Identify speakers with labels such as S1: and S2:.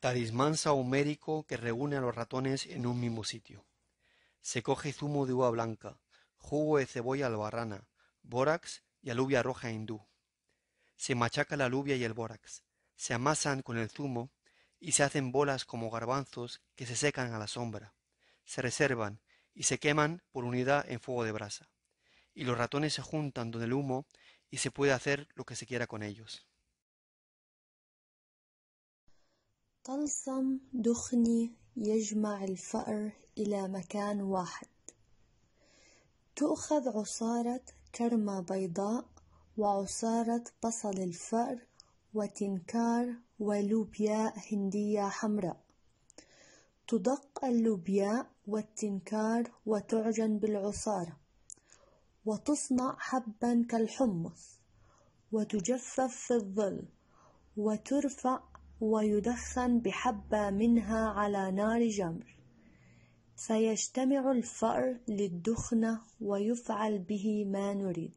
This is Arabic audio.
S1: talismán médico que reúne a los ratones en un mismo sitio. Se coge zumo de uva blanca, jugo de cebolla albarrana, bórax y alubia roja hindú. Se machaca la alubia y el bórax, se amasan con el zumo y se hacen bolas como garbanzos que se secan a la sombra, se reservan y se queman por unidad en fuego de brasa. Y los ratones se juntan donde el humo y se puede hacer lo que se quiera con ellos.
S2: طلسم دخني يجمع الفأر إلى مكان واحد تؤخذ عصارة كرمة بيضاء وعصارة بصل الفأر وتنكار ولوبياء هندية حمراء تدق اللوبياء والتنكار وتعجن بالعصارة وتصنع حبا كالحمص وتجفف في الظل وترفع ويدخن بحبة منها على نار جمر فيجتمع الفأر للدخنة ويفعل به ما نريد